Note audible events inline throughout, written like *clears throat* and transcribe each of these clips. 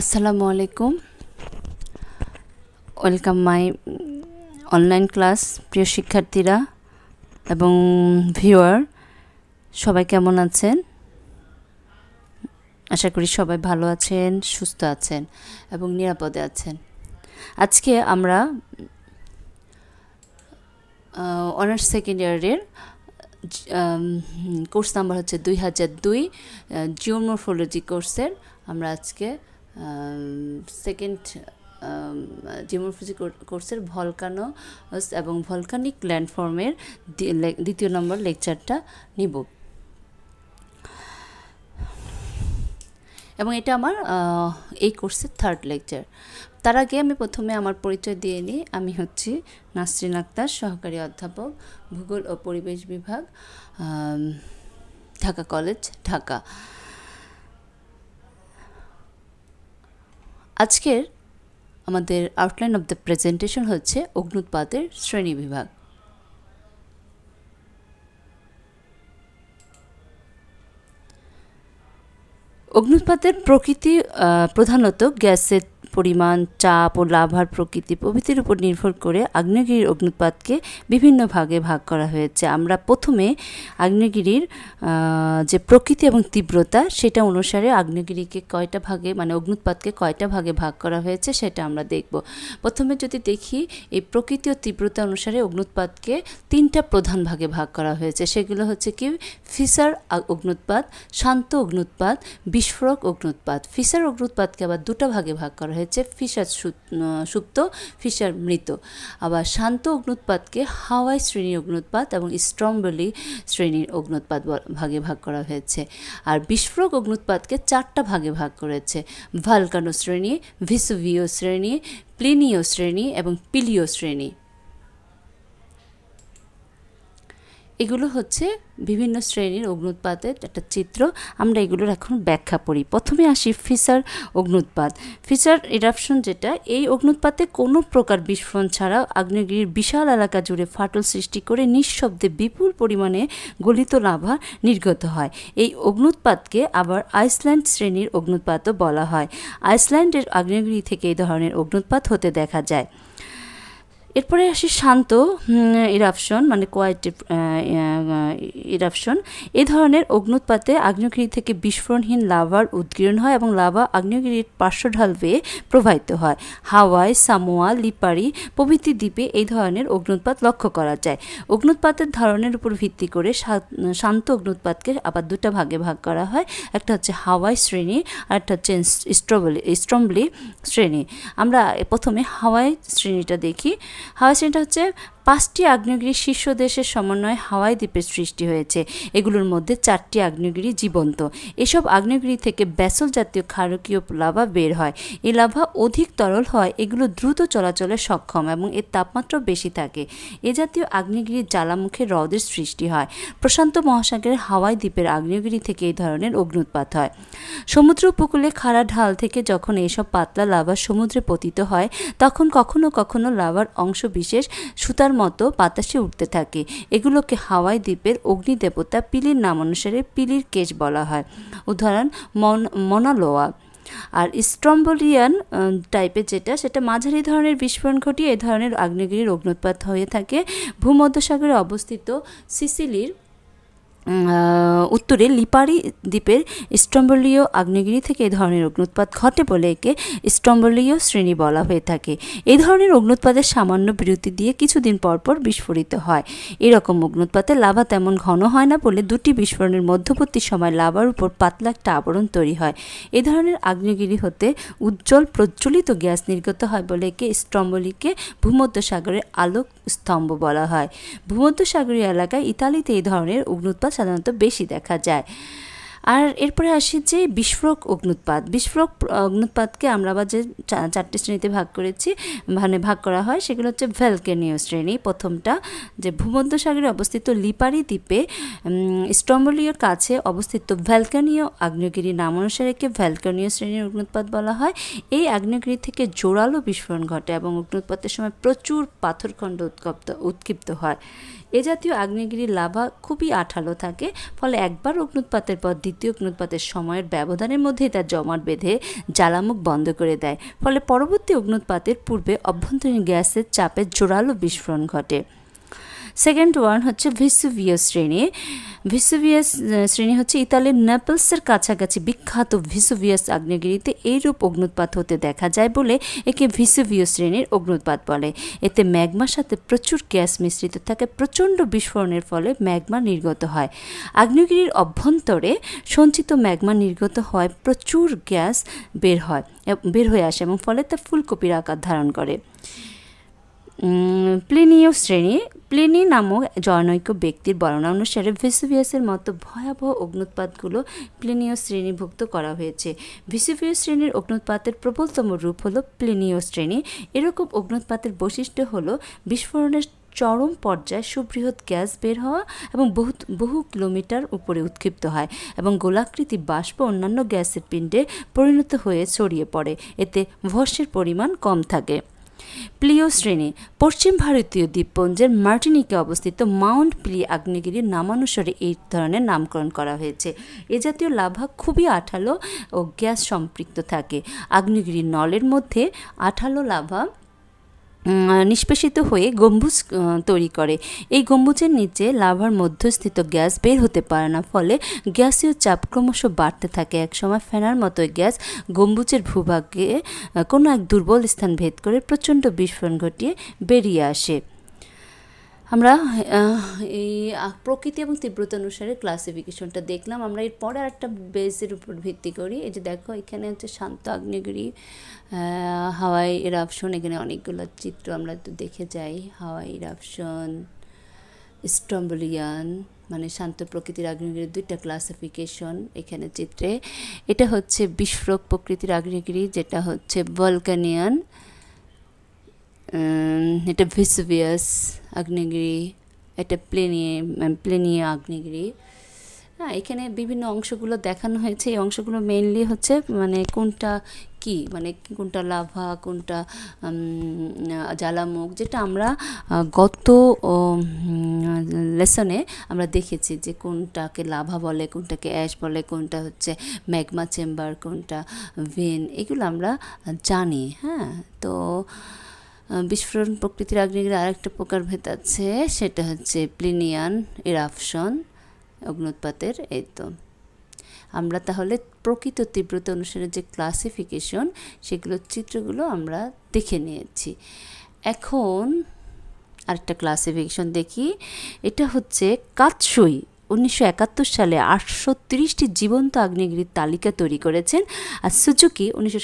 আসসালামু আলাইকুম welcome my online class প্রিয় শিক্ষার্থীরা এবং ভিউয়ার সবাই কেমন আছেন আশা করি সবাই ভালো আছেন সুস্থ আছেন এবং নিরাপদে আছেন আজকে আমরা অনার্স সেকেন্ড ইয়ারের কোর্স নাম্বার হচ্ছে দুই হাজার দুই জিওমোরফোলজি কোর্সের আমরা আজকে সেকেন্ড জিওমরফোজি কোর্সের ভলকানো এবং ভলকানিক ল্যান্ডফর্মের দ্বিতীয় নম্বর লেকচারটা নিব এবং এটা আমার এই কোর্সের থার্ড লেকচার তার আগে আমি প্রথমে আমার পরিচয় দিয়ে নিই আমি হচ্ছি নাসরিন আক্তার সহকারী অধ্যাপক ভূগোল ও পরিবেশ বিভাগ ঢাকা কলেজ ঢাকা আজকের আমাদের আউটলাইন অফ দ্য প্রেজেন্টেশন হচ্ছে অগ্নুৎপাতের শ্রেণী বিভাগ অগ্নুৎপাতের প্রকৃতি প্রধানত গ্যাসের পরিমাণ চাপ ও লাভার প্রকৃতি প্রভৃতির উপর নির্ভর করে আগ্নেয়গিরির অগ্নুৎপাতকে বিভিন্ন ভাগে ভাগ করা হয়েছে আমরা প্রথমে আগ্নেয়গিরির যে প্রকৃতি এবং তীব্রতা সেটা অনুসারে আগ্নেয়গিরিকে কয়টা ভাগে মানে অগ্নুৎপাতকে কয়টা ভাগে ভাগ করা হয়েছে সেটা আমরা দেখব প্রথমে যদি দেখি এই প্রকৃতি ও তীব্রতা অনুসারে অগ্নুৎপাতকে তিনটা প্রধান ভাগে ভাগ করা হয়েছে সেগুলো হচ্ছে কি ফিসার অগ্নুৎপাত শান্ত অগ্নুৎপাত বিস্ফোরক অগ্নুৎপাত ফিসার অগ্নুৎপাতকে আবার দুটা ভাগে ভাগ করা হয়েছে ফিশার সুপ্ত ফিশার মৃত আবার শান্ত অগ্নুৎপাতকে হাওয়াই শ্রেণীর অগ্নুৎপাত এবং স্ট্রম্বলি শ্রেণীর অগ্নুৎপাত ভাগে ভাগ করা হয়েছে আর বিস্ফোরক অগ্নুৎপাতকে চারটা ভাগে ভাগ করেছে ভালকানো শ্রেণী ভিসুভিও শ্রেণী প্লিনীয় শ্রেণী এবং পিলীয় শ্রেণী এগুলো হচ্ছে বিভিন্ন শ্রেণীর অগ্নুৎপাতের একটা চিত্র আমরা এগুলোর এখন ব্যাখ্যা করি প্রথমে আসি ফিসার অগ্নুৎপাত ফিসার ইরাপশন যেটা এই অগ্নুৎপাতে কোনো প্রকার বিস্ফোরণ ছাড়াও আগ্নেয়গিরির বিশাল এলাকা জুড়ে ফাটল সৃষ্টি করে নিঃশব্দে বিপুল পরিমাণে গলিত লাভা নির্গত হয় এই অগ্নুৎপাতকে আবার আইসল্যান্ড শ্রেণীর অগ্নুৎপাতও বলা হয় আইসল্যান্ডের আগ্নেয়গিরি থেকে এই ধরনের অগ্নুৎপাত হতে দেখা যায় এরপরে আসি শান্ত ইরাপশন মানে কোয়াইট ইরাপশন এই ধরনের অগ্নুৎপাতে আগ্নেয়গিরি থেকে বিস্ফোরণহীন লাভার উদ্গীরণ হয় এবং লাভা আগ্নেয়গিরির পার্শ্ব ঢাল বেয়ে প্রবাহিত হয় হাওয়াই সামোয়া লিপারি প্রভৃতি দ্বীপে এই ধরনের অগ্নুৎপাত লক্ষ্য করা যায় অগ্নুৎপাতের ধরনের উপর ভিত্তি করে শান্ত অগ্নুৎপাতকে আবার দুটা ভাগে ভাগ করা হয় একটা হচ্ছে হাওয়াই শ্রেণী আর একটা হচ্ছে স্ট্রবলি স্ট্রম্বলি শ্রেণী আমরা প্রথমে হাওয়াই শ্রেণীটা দেখি হাওয়া সেন্টটা হচ্ছে পাঁচটি আগ্নেয়গিরি শীর্ষ দেশের সমন্বয়ে হাওয়াই দ্বীপের সৃষ্টি হয়েছে এগুলোর মধ্যে চারটি আগ্নেয়গিরি জীবন্ত এসব আগ্নেয়গিরি থেকে ব্যাসল জাতীয় ক্ষারকীয় লাভা বের হয় এই লাভা অধিক তরল হয় এগুলো দ্রুত চলাচলে সক্ষম এবং এর তাপমাত্রা বেশি থাকে এ জাতীয় আগ্নেয়গিরির জ্বালামুখে হ্রদের সৃষ্টি হয় প্রশান্ত মহাসাগরের হাওয়াই দ্বীপের আগ্নেয়গিরি থেকে এই ধরনের অগ্নুৎপাত হয় সমুদ্র উপকূলে খাড়া ঢাল থেকে যখন এইসব পাতলা লাভা সমুদ্রে পতিত হয় তখন কখনো কখনো লাভার অংশ বিশেষ সুতার মতো বাতাসে উঠতে থাকে এগুলোকে হাওয়াই দ্বীপের অগ্নি দেবতা পিলির নাম অনুসারে পিলির কেশ বলা হয় উদাহরণ মন মনালোয়া আর স্ট্রম্বলিয়ান টাইপের যেটা সেটা মাঝারি ধরনের বিস্ফোরণ ঘটিয়ে এ ধরনের আগ্নেয়গিরির অগ্নুৎপাত হয়ে থাকে ভূমধ্যসাগরে অবস্থিত সিসিলির উত্তরে লিপারি দ্বীপের স্টম্বলীয় আগ্নেয়গিরি থেকে এ ধরনের অগ্নুৎপাত ঘটে বলে একে স্টম্বলীয় শ্রেণী বলা হয়ে থাকে এই ধরনের অগ্নুৎপাতের সামান্য বিরতি দিয়ে কিছুদিন পরপর বিস্ফোরিত হয় এরকম অগ্নুৎপাতে লাভা তেমন ঘন হয় না বলে দুটি বিস্ফোরণের মধ্যবর্তী সময় লাভার উপর পাতলা একটা আবরণ তৈরি হয় এ ধরনের আগ্নেয়গিরি হতে উজ্জ্বল প্রজ্বলিত গ্যাস নির্গত হয় বলে একে স্টম্বলিকে ভূমধ্যসাগরের আলোক স্তম্ভ বলা হয় ভূমধ্যসাগরীয় এলাকায় ইতালিতে এই ধরনের অগ্নুৎপাত সাধারণত বেশি দেখা যায় আর এরপরে আসি যে বিস্ফোরক অগ্নুৎপাত বিস্ফোরক অগ্নুৎপাতকে আমরা আবার যে চারটি শ্রেণীতে ভাগ করেছি মানে ভাগ করা হয় সেগুলো হচ্ছে ভ্যালকেনীয় শ্রেণী প্রথমটা যে ভূমধ্যসাগরে অবস্থিত লিপারি দ্বীপে স্টম্বলীয় কাছে অবস্থিত ভ্যালকানীয় আগ্নেয়গিরি নাম অনুসারেকে ভ্যালকানীয় শ্রেণীর অগ্নুৎপাত বলা হয় এই আগ্নেয়গিরি থেকে জোরালো বিস্ফোরণ ঘটে এবং অগ্নুৎপাতের সময় প্রচুর পাথরখণ্ড উৎকপ্ত উৎক্ষিপ্ত হয় এ জাতীয় আগ্নেয়গিরির লাভা খুবই আঠালো থাকে ফলে একবার অগ্নুৎপাতের পর দ্বিতীয় অগ্নুৎপাতের সময়ের ব্যবধানের মধ্যেই তার জমাট বেঁধে জ্বালামুখ বন্ধ করে দেয় ফলে পরবর্তী অগ্নুৎপাতের পূর্বে অভ্যন্তরীণ গ্যাসের চাপে জোরালো বিস্ফোরণ ঘটে সেকেন্ড ওয়ান হচ্ছে ভিসুভিয়াস শ্রেণী ভিসুভিয়াস শ্রেণী হচ্ছে ইতালির ন্যাপলসের কাছাকাছি বিখ্যাত ভিসুভিয়াস আগ্নেয়গিরিতে এইরূপ অগ্নুৎপাত হতে দেখা যায় বলে একে ভিসুভিয় শ্রেণীর অগ্নুৎপাত বলে এতে ম্যাগমার সাথে প্রচুর গ্যাস মিশ্রিত থাকে প্রচণ্ড বিস্ফোরণের ফলে ম্যাগমা নির্গত হয় আগ্নেয়গিরির অভ্যন্তরে সঞ্চিত ম্যাগমা নির্গত হয় প্রচুর গ্যাস বের হয় বের হয়ে আসে এবং ফলে তা ফুলকপির আকার ধারণ করে প্লিনীয় শ্রেণী প্লিনি নামক জনৈক্য ব্যক্তির বর্ণনা অনুসারে ভিসুভিয়াসের মতো ভয়াবহ অগ্নুৎপাতগুলো প্লিনীয় শ্রেণীভুক্ত করা হয়েছে ভিসুভিয় শ্রেণীর অগ্নুৎপাতের প্রবলতম রূপ হলো প্লিনীয় শ্রেণী এরকম অগ্নুৎপাতের বৈশিষ্ট্য হলো বিস্ফোরণের চরম পর্যায়ে সুবৃহৎ গ্যাস বের হওয়া এবং বহু বহু কিলোমিটার উপরে উৎক্ষিপ্ত হয় এবং গোলাকৃতি বাষ্প অন্যান্য গ্যাসের পিণ্ডে পরিণত হয়ে ছড়িয়ে পড়ে এতে ভস্যের পরিমাণ কম থাকে প্লিও শ্রেণী পশ্চিম ভারতীয় দ্বীপপুঞ্জের মার্টিনিকে অবস্থিত মাউন্ট প্লি আগ্নেয়গিরির নামানুসারে এই ধরনের নামকরণ করা হয়েছে এ জাতীয় লাভা খুবই আঠালো ও গ্যাস সম্পৃক্ত থাকে আগ্নেয়গিরির নলের মধ্যে আঠালো লাভা নিষ্পেষিত হয়ে গম্বুজ তৈরি করে এই গম্বুজের নিচে লাভার মধ্যস্থিত গ্যাস বের হতে পারে না ফলে গ্যাসীয় চাপ ক্রমশ বাড়তে থাকে একসময় ফেনার মতো গ্যাস গম্বুজের ভূভাগে কোনো এক দুর্বল স্থান ভেদ করে প্রচণ্ড বিস্ফোরণ ঘটিয়ে বেরিয়ে আসে আমরা এই প্রকৃতি এবং তীব্রতা অনুসারে ক্লাসিফিকেশনটা দেখলাম আমরা এরপরে আর একটা বেসের উপর ভিত্তি করি এই যে দেখো এখানে হচ্ছে শান্ত আগ্নেয়গিরি হাওয়াই ইরাপশন এখানে অনেকগুলো চিত্র আমরা একটু দেখে যাই হাওয়াই ইরাপশন স্টম্বলিয়ান মানে শান্ত প্রকৃতির আগ্নেয়গিরির দুইটা ক্লাসিফিকেশন এখানে চিত্রে এটা হচ্ছে বিস্ফোরক প্রকৃতির আগ্নেয়গিরি যেটা হচ্ছে ভলকানিয়ান এটা ভিসভিয়াস আগ্নেয়গিরি এটা প্লেনিয়ে প্লেনীয় আগ্নেয়গিরি হ্যাঁ এখানে বিভিন্ন অংশগুলো দেখানো হয়েছে এই অংশগুলো মেনলি হচ্ছে মানে কোনটা কি মানে কোনটা লাভা কোনটা জ্বালামুখ যেটা আমরা গত লেসনে আমরা দেখেছি যে কোনটাকে লাভা বলে কোনটাকে অ্যাশ বলে কোনটা হচ্ছে ম্যাগমা চেম্বার কোনটা ভেন এগুলো আমরা জানি হ্যাঁ তো বিস্ফোরণ প্রকৃতির আগ্নেয়গিরি আরেকটা প্রকারভেদ আছে সেটা হচ্ছে প্লিনিয়ান ইরাপশন অগ্নুৎপাতের এই তো আমরা তাহলে প্রকৃত তীব্রতা অনুসারে যে ক্লাসিফিকেশন সেগুলোর চিত্রগুলো আমরা দেখে নিয়েছি এখন আরেকটা ক্লাসিফিকেশন দেখি এটা হচ্ছে কাতসই উনিশশো সালে আটশো তিরিশটি জীবন্ত আগ্নেয়গিরির তালিকা তৈরি করেছেন আর সুজুকি উনিশশো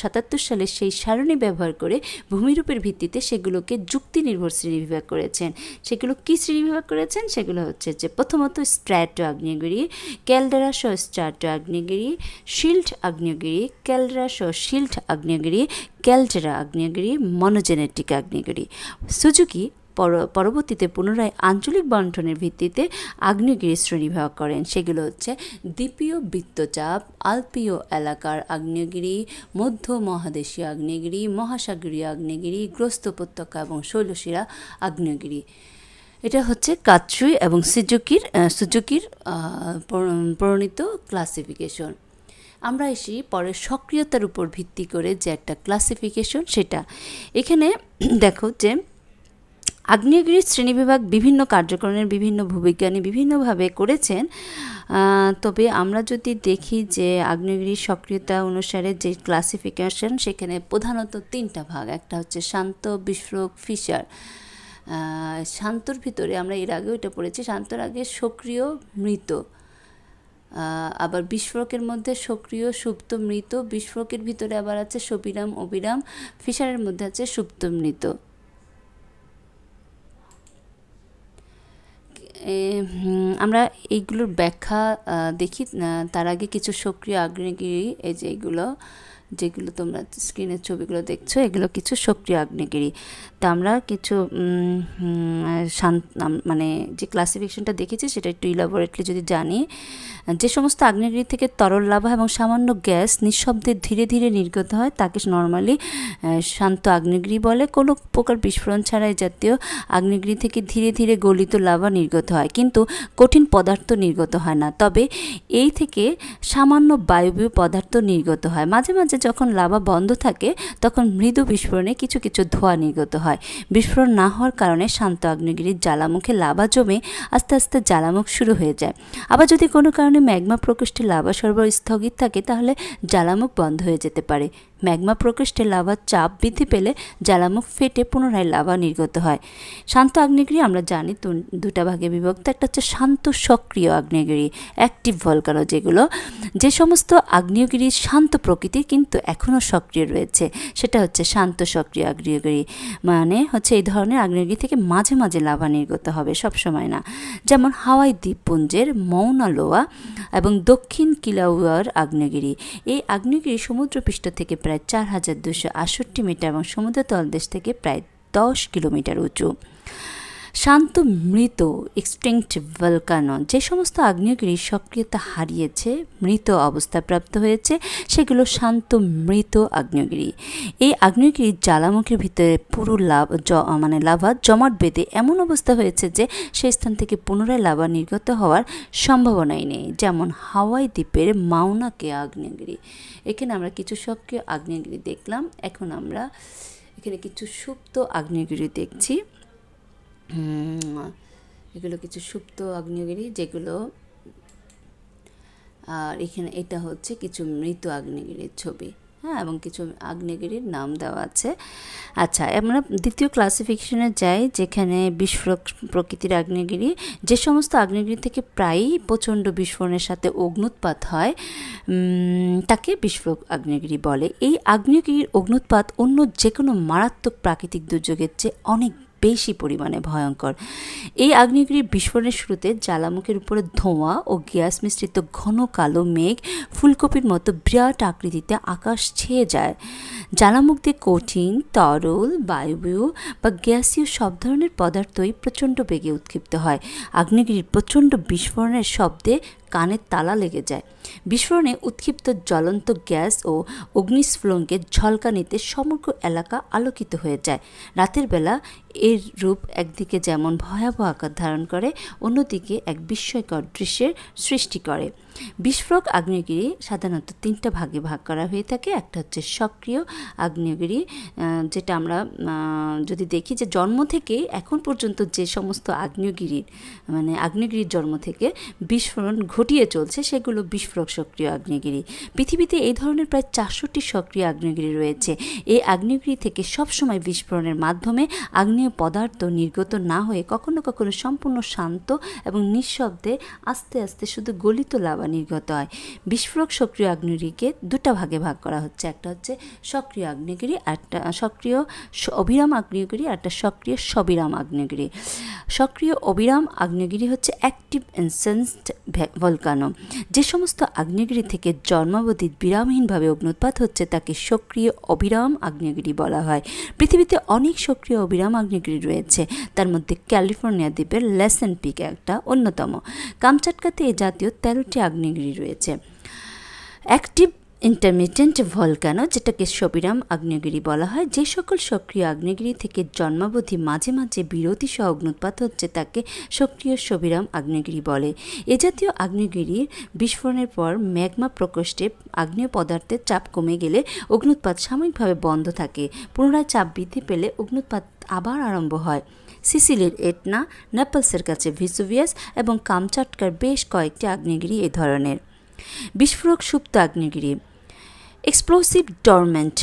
সালে সেই সারণী ব্যবহার করে ভূমিরূপের ভিত্তিতে সেগুলোকে যুক্তি নির্ভর শ্রেণীবিভাগ করেছেন সেগুলো কী শ্রেণীবিভাগ করেছেন সেগুলো হচ্ছে যে প্রথমত স্ট্র্যাট আগ্নেয়গিরি ক্যালডেরা সহ স্ট্র্যাট আগ্নেয়গিরি শিল্ড আগ্নেয়গিরি ক্যালডেরা সহ শিল্ড আগ্নেয়গিরি ক্যালটেরা আগ্নেয়গিরি মনোজেনেটিক আগ্নেয়গিরি সুজুকি পরবর্তীতে পুনরায় আঞ্চলিক বন্টনের ভিত্তিতে আগ্নেয়গিরি শ্রেণীবিভাগ করেন সেগুলো হচ্ছে দ্বীপীয় বৃত্তচাপ আলপীয় এলাকার আগ্নেয়গিরি মধ্য মহাদেশীয় আগ্নেয়গিরি মহাসাগরীয় আগ্নেয়গিরি গ্রস্ত উপত্যকা এবং শৈলশিরা আগ্নেয়গিরি এটা হচ্ছে কাচুই এবং সুজুকির সুজুকির প্রণীত ক্লাসিফিকেশন আমরা এসি পরে সক্রিয়তার উপর ভিত্তি করে যে একটা ক্লাসিফিকেশন সেটা এখানে *clears throat* দেখো যে আগ্নেয়গিরির শ্রেণীবিভাগ বিভিন্ন কার্যক্রমের বিভিন্ন ভূবিজ্ঞানী বিভিন্নভাবে করেছেন তবে আমরা যদি দেখি যে আগ্নেয়গিরির সক্রিয়তা অনুসারে যে ক্লাসিফিকেশন সেখানে প্রধানত তিনটা ভাগ একটা হচ্ছে শান্ত বিস্ফোরক ফিশার শান্তর ভিতরে আমরা এর আগেও এটা পড়েছি শান্তর আগে সক্রিয় মৃত আবার বিস্ফোরকের মধ্যে সক্রিয় সুপ্ত মৃত বিস্ফোরকের ভিতরে আবার আছে সবিরাম অবিরাম ফিশারের মধ্যে আছে সুপ্ত মৃত আমরা এইগুলোর ব্যাখ্যা দেখি তার আগে কিছু সক্রিয় আগ্নেয়গিরি এই যে এগুলো যেগুলো তোমরা স্ক্রিনের ছবিগুলো দেখছো এগুলো কিছু সক্রিয় আগ্নেয়গিরি তা আমরা কিছু মানে যে ক্লাসিফিকেশনটা দেখেছি সেটা একটু ইলাবোরেটলি যদি জানি যে সমস্ত আগ্নেয়গিরি থেকে তরল লাভা এবং সামান্য গ্যাস নিঃশব্দে ধীরে ধীরে নির্গত হয় তাকে নর্মালি শান্ত আগ্নেয়গিরি বলে কোনো প্রকার বিস্ফোরণ ছাড়াই জাতীয় আগ্নেয়গিরি থেকে ধীরে ধীরে গলিত লাভা নির্গত হয় কিন্তু কঠিন পদার্থ নির্গত হয় না তবে এই থেকে সামান্য বায়বীয় পদার্থ নির্গত হয় মাঝে মাঝে যখন লাভা বন্ধ থাকে তখন মৃদু বিস্ফোরণে কিছু কিছু ধোঁয়া নির্গত হয় বিস্ফোরণ না হওয়ার কারণে শান্ত আগ্নেয়গিরির জ্বালামুখে লাভা জমে আস্তে আস্তে জ্বালামুখ শুরু হয়ে যায় আবার যদি কোনো কারণে ম্যাগমা প্রকোষ্ঠে লাভা সরবরাহ স্থগিত থাকে তাহলে জ্বালামুখ বন্ধ হয়ে যেতে পারে ম্যাগমা প্রকৃষ্টে লাভার চাপ বৃদ্ধি পেলে জ্বালামুখ ফেটে পুনরায় লাভা নির্গত হয় শান্ত আগ্নেয়গিরি আমরা জানি দুটা ভাগে বিভক্ত একটা হচ্ছে শান্ত সক্রিয় আগ্নেয়গিরি অ্যাক্টিভ ভলকানো যেগুলো যে সমস্ত আগ্নেয়গিরি শান্ত প্রকৃতির কিন্তু এখনও সক্রিয় রয়েছে সেটা হচ্ছে শান্ত সক্রিয় আগ্নেয়গিরি মানে হচ্ছে এই ধরনের আগ্নেয়গিরি থেকে মাঝে মাঝে লাভা নির্গত হবে সবসময় না যেমন হাওয়াই দ্বীপপুঞ্জের মৌনালোয়া এবং দক্ষিণ কিলাউয়ার আগ্নেয়গিরি এই আগ্নেয়গিরি সমুদ্রপৃষ্ঠ থেকে প্রায় প্রায় চার হাজার দুশো আটষট্টি মিটার এবং সমুদ্রতলদেশ থেকে প্রায় দশ কিলোমিটার উঁচু শান্ত মৃত এক্সটিংক্ট ভলকানন যে সমস্ত আগ্নেয়গিরি সক্রিয়তা হারিয়েছে মৃত অবস্থা প্রাপ্ত হয়েছে সেগুলো শান্ত মৃত আগ্নেয়গিরি এই আগ্নেয়গিরি জ্বালামুখীর ভিতরে পুরো লাভ মানে লাভা জমাট বেঁধে এমন অবস্থা হয়েছে যে সেই স্থান থেকে পুনরায় লাভা নির্গত হওয়ার সম্ভাবনাই নেই যেমন হাওয়াই দ্বীপের মাওনাকে আগ্নেয়গিরি এখানে আমরা কিছু সক্রিয় আগ্নেয়গিরি দেখলাম এখন আমরা এখানে কিছু সুপ্ত আগ্নেয়গিরি দেখছি এগুলো কিছু সুপ্ত আগ্নেয়গিরি যেগুলো আর এখানে এটা হচ্ছে কিছু মৃত আগ্নেয়গিরির ছবি হ্যাঁ এবং কিছু আগ্নেয়গিরির নাম দেওয়া আছে আচ্ছা আমরা দ্বিতীয় ক্লাসিফিকেশনে যাই যেখানে বিস্ফোরক প্রকৃতির আগ্নেয়গিরি যে সমস্ত আগ্নেয়গিরি থেকে প্রায়ই প্রচণ্ড বিস্ফোরণের সাথে অগ্নুৎপাত হয় তাকে বিস্ফোরক আগ্নেয়গিরি বলে এই আগ্নেয়গিরির অগ্নুৎপাত অন্য যে কোনো মারাত্মক প্রাকৃতিক দুর্যোগের চেয়ে অনেক বেশি পরিমাণে ভয়ঙ্কর এই আগ্নেয়গিরির বিস্ফোরণের শুরুতে জ্বালামুখের উপরে ধোঁয়া ও গ্যাস মিশ্রিত ঘন কালো মেঘ ফুলকপির মতো বিরাট আকৃতিতে আকাশ ছেয়ে যায় জ্বালামুখ দিয়ে কঠিন তরল বায়বীয় বা গ্যাসীয় সব ধরনের পদার্থই প্রচণ্ড বেগে উৎক্ষিপ্ত হয় আগ্নেয়গিরির প্রচণ্ড বিস্ফোরণের শব্দে কানের তালা লেগে যায় বিস্ফোরণে উৎক্ষিপ্ত জ্বলন্ত গ্যাস ও অগ্নিস্ফুলনকে ঝলকানিতে সমগ্র এলাকা আলোকিত হয়ে যায় রাতের বেলা এর রূপ একদিকে যেমন ভয়াবহ আকার ধারণ করে অন্যদিকে এক বিস্ময়কর দৃশ্যের সৃষ্টি করে বিস্ফোরক আগ্নেয়গিরি সাধারণত তিনটা ভাগে ভাগ করা হয়ে থাকে একটা হচ্ছে সক্রিয় আগ্নেয়গিরি যেটা আমরা যদি দেখি যে জন্ম থেকে এখন পর্যন্ত যে সমস্ত আগ্নেয়গিরির মানে আগ্নেয়গিরির জন্ম থেকে বিস্ফোরণ ঘটিয়ে চলছে সেগুলো বিস্ফোরক সক্রিয় আগ্নেয়গিরি পৃথিবীতে এই ধরনের প্রায় চারশোটি সক্রিয় আগ্নেয়গিরি রয়েছে এই আগ্নেয়গিরি থেকে সবসময় বিস্ফোরণের মাধ্যমে আগ্নেয় পদার্থ নির্গত না হয়ে কখনো কখনো সম্পূর্ণ শান্ত এবং নিঃশব্দে আস্তে আস্তে শুধু গলিত লাভ বা নির্গত হয় বিস্ফোরক সক্রিয় আগ্নেয়গিরিকে দুটো ভাগে ভাগ করা হচ্ছে একটা হচ্ছে সক্রিয় আগ্নেয়গিরি একটা সক্রিয় অবিরাম আগ্নেয়গিরি একটা সক্রিয় সবিরাম আগ্নেয়গিরি সক্রিয় অবিরাম আগ্নেয়গিরি হচ্ছে অ্যাক্টিভ ইনসেন্সড ভলকানো যে সমস্ত আগ্নেয়গিরি থেকে জন্মাবধি বিরামহীনভাবে অগ্নুৎপাত হচ্ছে তাকে সক্রিয় অবিরাম আগ্নেয়গিরি বলা হয় পৃথিবীতে অনেক সক্রিয় অবিরাম আগ্নেয়গিরি রয়েছে তার মধ্যে ক্যালিফোর্নিয়া দ্বীপের লেসেন পিক একটা অন্যতম কামচাটকাতে এ জাতীয় তেরোটি আগ্নেয়গিরি রয়েছে অ্যাক্টিভ ইন্টারমিডিয়েন্ট ভলকানো যেটাকে সবিরাম আগ্নেয়গিরি বলা হয় যে সকল সক্রিয় আগ্নেয়গিরি থেকে জন্মাবধি মাঝে মাঝে বিরতি সহ অগ্নুৎপাত হচ্ছে তাকে সক্রিয় সবিরাম আগ্নেয়গিরি বলে এ জাতীয় আগ্নেয়গিরির বিস্ফোরণের পর ম্যাগমা প্রকোষ্ঠে আগ্নেয় পদার্থের চাপ কমে গেলে অগ্নুৎপাত সাময়িকভাবে বন্ধ থাকে পুনরায় চাপ বৃদ্ধি পেলে অগ্নুৎপাত আবার আরম্ভ হয় সিসিলির এটনা নেপালসের কাছে ভিসুভিয়াস এবং কামচাটকার বেশ কয়েকটি আগ্নেয়গিরি এ ধরনের বিস্ফোরক সুপ্ত আগ্নেয়গিরি এক্সপ্লোসিভ ডরমেন্ট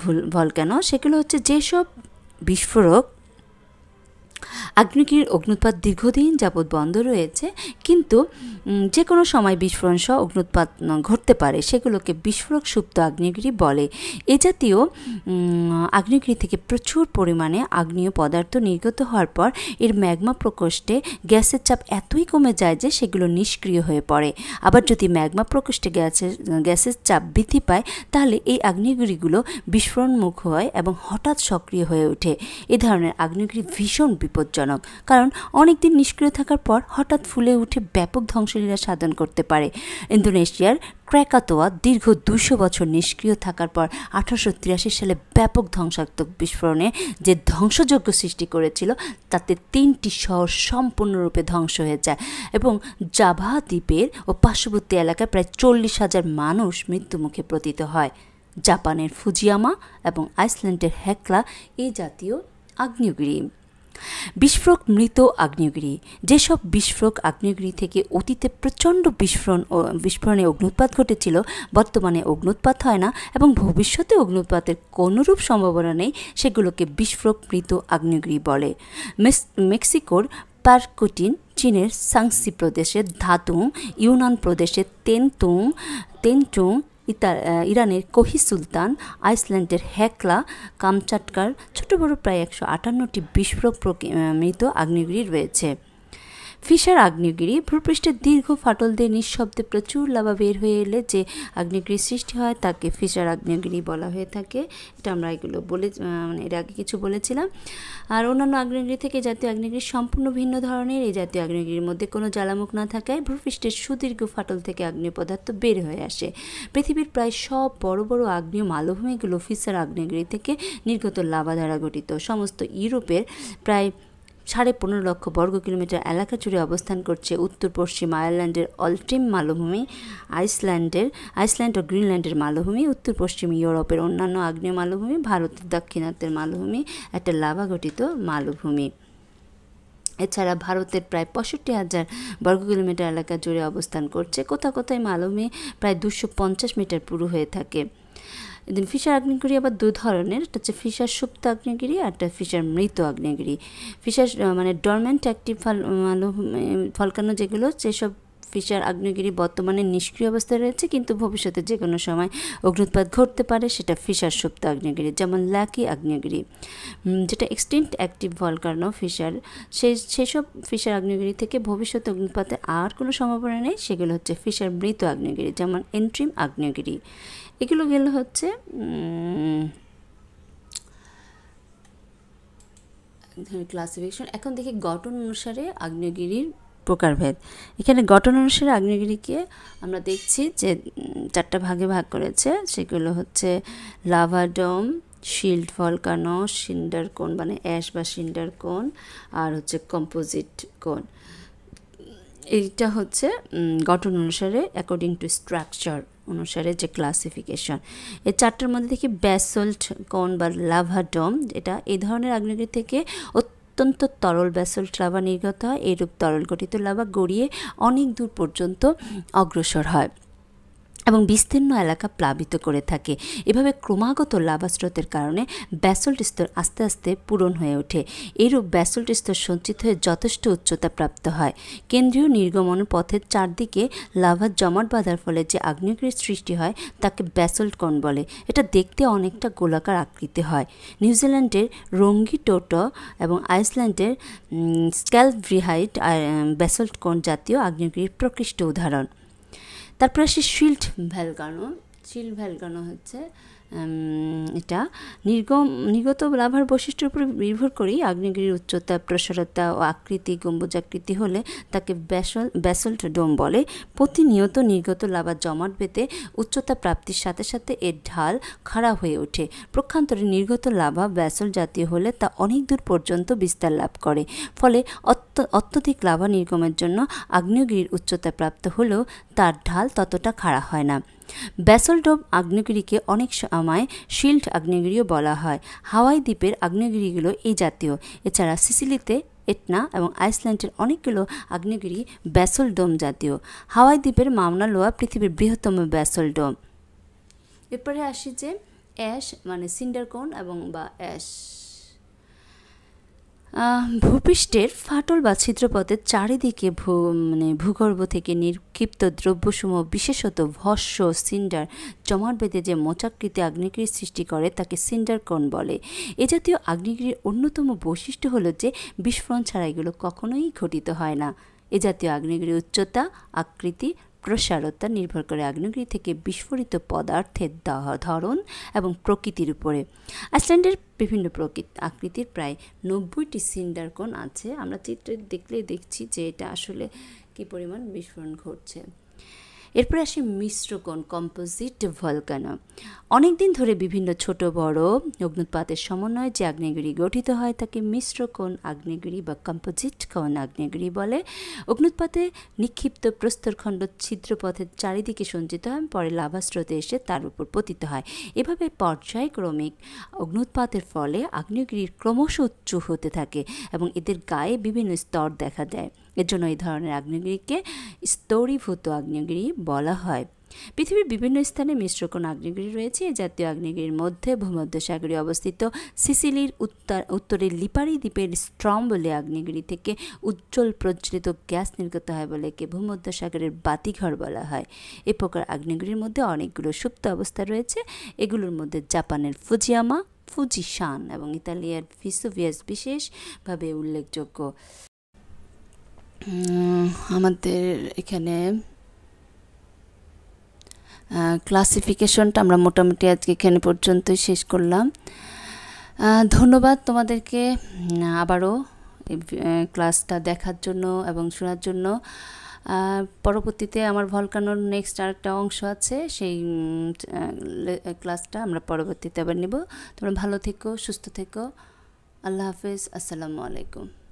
ভুল ভলকানো সেগুলো হচ্ছে যেসব বিস্ফোরক আগ্নেয়গিরির অগ্নুৎপাত দীর্ঘদিন যাবৎ বন্ধ রয়েছে কিন্তু যে কোনো সময় বিস্ফোরণ সহ অগ্নুৎপাত ঘটতে পারে সেগুলোকে বিস্ফোরক সুপ্ত আগ্নেয়গিরি বলে এ জাতীয় আগ্নেয়গিরি থেকে প্রচুর পরিমাণে আগ্নেয় পদার্থ নির্গত হওয়ার পর এর ম্যাগমা প্রকোষ্ঠে গ্যাসের চাপ এতই কমে যায় যে সেগুলো নিষ্ক্রিয় হয়ে পড়ে আবার যদি ম্যাগমা প্রকোষ্ঠে গ্যাসের গ্যাসের চাপ বৃদ্ধি পায় তাহলে এই আগ্নেয়গিরিগুলো বিস্ফোরণমুখ হয় এবং হঠাৎ সক্রিয় হয়ে ওঠে এ ধরনের আগ্নেয়গিরি ভীষণ বিপজ্জনক কারণ অনেক দিন নিষ্ক্রিয় থাকার পর হঠাৎ ফুলে উঠে ব্যাপক ধ্বংসলীলা সাধন করতে পারে ইন্দোনেশিয়ার ক্র্যাকাতোয়া দীর্ঘ দুশো বছর নিষ্ক্রিয় থাকার পর আঠারোশো সালে ব্যাপক ধ্বংসাত্মক বিস্ফোরণে যে ধ্বংসযজ্ঞ সৃষ্টি করেছিল তাতে তিনটি শহর সম্পূর্ণরূপে ধ্বংস হয়ে যায় এবং জাভা দ্বীপের ও পার্শ্ববর্তী এলাকায় প্রায় চল্লিশ হাজার মানুষ মৃত্যুমুখে প্রতীত হয় জাপানের ফুজিয়ামা এবং আইসল্যান্ডের হ্যাকলা এই জাতীয় আগ্নেয়গিরি বিস্ফোরক মৃত আগ্নেয়গিরি যেসব বিস্ফোরক আগ্নেয়গিরি থেকে অতীতে প্রচণ্ড বিস্ফোরণ বিস্ফোরণে অগ্নুৎপাত ঘটেছিল বর্তমানে অগ্নুৎপাত হয় না এবং ভবিষ্যতে অগ্নুৎপাতের কোনোরূপ সম্ভাবনা নেই সেগুলোকে বিস্ফোরক মৃত আগ্নেয়গিরি বলে মেক্সিকোর পার্কুটিন চীনের সাংসি প্রদেশের ধাতুং ইউনান প্রদেশের তেনতুং তেনচুং ইতা ইরানের কহি সুলতান আইসল্যান্ডের হ্যাকলা কামচাটকার ছোট বড় প্রায় একশো আটান্নটি বিস্ফোরক মৃত আগ্নেয়গিরি রয়েছে ফিশার আগ্নেয়গিরি ভূপৃষ্ঠের দীর্ঘ ফাটল দিয়ে নিঃশব্দে প্রচুর লাভা বের হয়ে এলে যে আগ্নেয়গিরি সৃষ্টি হয় তাকে ফিশার আগ্নেয়গিরি বলা হয়ে থাকে এটা আমরা এগুলো বলে মানে এর আগে কিছু বলেছিলাম আর অন্যান্য আগ্নেয়গিরি থেকে জাতীয় আগ্নেয়গিরি সম্পূর্ণ ভিন্ন ধরনের এই জাতীয় আগ্নেয়গিরির মধ্যে কোনো জ্বালামুখ না থাকায় ভূপৃষ্ঠের সুদীর্ঘ ফাটল থেকে আগ্নেয় পদার্থ বের হয়ে আসে পৃথিবীর প্রায় সব বড় বড় আগ্নেয় মালভূমিগুলো ফিশার আগ্নেয়গিরি থেকে নির্গত লাভা দ্বারা গঠিত সমস্ত ইউরোপের প্রায় সাড়ে পনেরো লক্ষ বর্গ কিলোমিটার এলাকা জুড়ে অবস্থান করছে উত্তর পশ্চিম আয়ারল্যান্ডের অল্টিম মালভূমি আইসল্যান্ডের আইসল্যান্ড ও গ্রিনল্যান্ডের মালভূমি উত্তর পশ্চিম ইউরোপের অন্যান্য আগ্নেয় মালভূমি ভারতের দক্ষিণাত্যের মালভূমি একটা লাভা গঠিত মালভূমি এছাড়া ভারতের প্রায় পঁয়ষট্টি হাজার বর্গ কিলোমিটার এলাকা জুড়ে অবস্থান করছে কোথাও কোথায় মালভূমি প্রায় দুশো পঞ্চাশ মিটার পুরু হয়ে থাকে দেন ফিশার আগ্নেয়গিরি আবার দু ধরনের একটা হচ্ছে ফিশার সুপ্ত আগ্নেয়গিরি আর একটা ফিশার মৃত আগ্নেয়গিরি ফিশার মানে ডরমেন্ট অ্যাক্টিভ ফলকানো যেগুলো সেসব ফিশার আগ্নেয়গিরি বর্তমানে নিষ্ক্রিয় অবস্থায় রয়েছে কিন্তু ভবিষ্যতে যে কোনো সময় অগ্নুৎপাত ঘটতে পারে সেটা ফিশার সুপ্ত আগ্নেয়গিরি যেমন লাকি আগ্নেয়গিরি যেটা এক্সটেন্ট অ্যাক্টিভ ভলকানো ফিশার সেই সেসব ফিশার আগ্নেয়গিরি থেকে ভবিষ্যতে অগ্নুৎপাতে আর কোনো সম্ভাবনা নেই সেগুলো হচ্ছে ফিশার মৃত আগ্নেয়গিরি যেমন এন্ট্রিম আগ্নেয়গিরি এগুলো গেল হচ্ছে ক্লাসিফিকেশন এখন দেখি গঠন অনুসারে আগ্নেয়গিরির প্রকারভেদ এখানে গঠন অনুসারে আগ্নেয়গিরিকে আমরা দেখছি যে চারটা ভাগে ভাগ করেছে সেগুলো হচ্ছে লাভাডম শিল্ড ভলকানো সিন্ডার কোন মানে অ্যাশ বা সিন্ডার কোন আর হচ্ছে কম্পোজিট কোন এইটা হচ্ছে গঠন অনুসারে অ্যাকর্ডিং টু স্ট্রাকচার অনুসারে যে ক্লাসিফিকেশন এ চারটার মধ্যে থেকে ব্যাসল্ট কোন বা ডম এটা এই ধরনের আগ্নেয়গিরি থেকে অত্যন্ত তরল ব্যাসল্ট লাভা নির্গত হয় এরূপ তরল গঠিত লাভা গড়িয়ে অনেক দূর পর্যন্ত অগ্রসর হয় এবং বিস্তীর্ণ এলাকা প্লাবিত করে থাকে এভাবে ক্রমাগত লাভাস্রোতের কারণে ব্যাসল্ট স্তর আস্তে আস্তে পূরণ হয়ে ওঠে এরূপ ব্যাসল্ট স্তর সঞ্চিত হয়ে যথেষ্ট উচ্চতা প্রাপ্ত হয় কেন্দ্রীয় নির্গমন পথের চারদিকে লাভা জমাট বাঁধার ফলে যে আগ্নেয়গিরির সৃষ্টি হয় তাকে ব্যাসল্ট কন বলে এটা দেখতে অনেকটা গোলাকার আকৃতি হয় নিউজিল্যান্ডের রঙ্গি টোটো এবং আইসল্যান্ডের স্ক্যালভ্রিহাইট ব্যাসল্ট কন জাতীয় আগ্নেয়গিরির প্রকৃষ্ট উদাহরণ তারপরে আসে শিল্ড ভ্যালগানো শিল্ড ভ্যালগানো হচ্ছে এটা নির্গম নির্গত লাভার বৈশিষ্ট্যের উপর নির্ভর করেই আগ্নেয়গিরির উচ্চতা প্রসারতা ও আকৃতি গম্বুজাকৃতি হলে তাকে ব্যাসল ব্যাসল্ট ডোম বলে প্রতিনিয়ত নির্গত লাভা জমাট পেতে উচ্চতা প্রাপ্তির সাথে সাথে এর ঢাল খাড়া হয়ে ওঠে প্রক্ষান্তরে নির্গত লাভা ব্যাসল জাতীয় হলে তা অনেক দূর পর্যন্ত বিস্তার লাভ করে ফলে অত্যধিক লাভা নির্গমের জন্য আগ্নেয়গিরির উচ্চতা প্রাপ্ত হলেও তার ঢাল ততটা খাড়া হয় না ব্যাসলডোম আগ্নেয়গিরিকে অনেক সময় শিল্ড আগ্নেয়গিরিও বলা হয় হাওয়াই দ্বীপের আগ্নেয়গিরিগুলো এই জাতীয় এছাড়া সিসিলিতে এটনা এবং আইসল্যান্ডের অনেকগুলো আগ্নেয়গিরি ব্যাসল ডোম জাতীয় হাওয়াই দ্বীপের মামনা লোয়া পৃথিবীর বৃহত্তম ব্যাসলডোম ডোম এরপরে আসি যে অ্যাশ মানে সিন্ডারকোন এবং বা অ্যাশ ভূপৃষ্ঠের ফাটল বা ছিদ্রপথের চারিদিকে ভূ মানে ভূগর্ভ থেকে নিক্ষিপ্ত দ্রব্যসমূহ বিশেষত ভস্য সিন্ডার জমাট বেঁধে যে মোচাকৃতি আগ্নেয়গিরির সৃষ্টি করে তাকে সিন্ডার কোন বলে এ জাতীয় আগ্নেয়গিরির অন্যতম বৈশিষ্ট্য হলো যে বিস্ফোরণ ছাড়া এগুলো কখনোই ঘটিত হয় না এ জাতীয় আগ্নেয়গির উচ্চতা আকৃতি প্রসারতা নির্ভর করে আগ্নেয়গিরি থেকে বিস্ফোরিত পদার্থের ধরন এবং প্রকৃতির উপরে আইসল্যান্ডের বিভিন্ন প্রকৃত আকৃতির প্রায় নব্বইটি সিন্ডারকোন আছে আমরা চিত্রে দেখলে দেখছি যে এটা আসলে কি পরিমাণ বিস্ফোরণ ঘটছে এরপরে আসে মিশ্রকোণ কম্পোজিট ভলকানো অনেকদিন ধরে বিভিন্ন ছোট বড় অগ্নুৎপাতের সমন্বয়ে যে আগ্নেয়গিরি গঠিত হয় তাকে মিশ্রকোণ আগ্নেয়গিরি বা কম্পোজিট কোণ আগ্নেয়গিরি বলে অগ্নুৎপাতে নিক্ষিপ্ত প্রস্তরখণ্ড ছিদ্রপথের চারিদিকে সঞ্চিত হয় পরে লাভাস্রোতে এসে তার উপর পতিত হয় এভাবে পর্যায়ক্রমিক অগ্নুৎপাতের ফলে আগ্নেয়গিরির ক্রমশ উচ্চ হতে থাকে এবং এদের গায়ে বিভিন্ন স্তর দেখা দেয় এর জন্য এই ধরনের আগ্নেয়গিরিকে স্তরীভূত আগ্নেয়গিরি বলা হয় পৃথিবীর বিভিন্ন স্থানে মিশ্রকোণ আগ্নেয়গিরি রয়েছে এই জাতীয় আগ্নেয়গিরির মধ্যে ভূমধ্যসাগরে অবস্থিত সিসিলির উত্তর উত্তরে লিপারি দ্বীপের স্ট্রম বলে আগ্নেয়গিরি থেকে উজ্জ্বল প্রজ্বলিত গ্যাস নির্গত হয় বলে একে ভূমধ্যসাগরের বাতিঘর বলা হয় এ প্রকার আগ্নেয়গিরির মধ্যে অনেকগুলো সুপ্ত অবস্থা রয়েছে এগুলোর মধ্যে জাপানের ফুজিয়ামা ফুজিশান এবং ইতালিয়ার ভিসোভিয়াস বিশেষভাবে উল্লেখযোগ্য আমাদের এখানে ক্লাসিফিকেশনটা আমরা মোটামুটি আজকে এখানে পর্যন্তই শেষ করলাম ধন্যবাদ তোমাদেরকে আবারও ক্লাসটা দেখার জন্য এবং শোনার জন্য পরবর্তীতে আমার ভলকানোর নেক্সট আরেকটা অংশ আছে সেই ক্লাসটা আমরা পরবর্তীতে আবার নেব তোমরা ভালো থেকো সুস্থ থেকো আল্লাহ হাফেজ আসসালামু আলাইকুম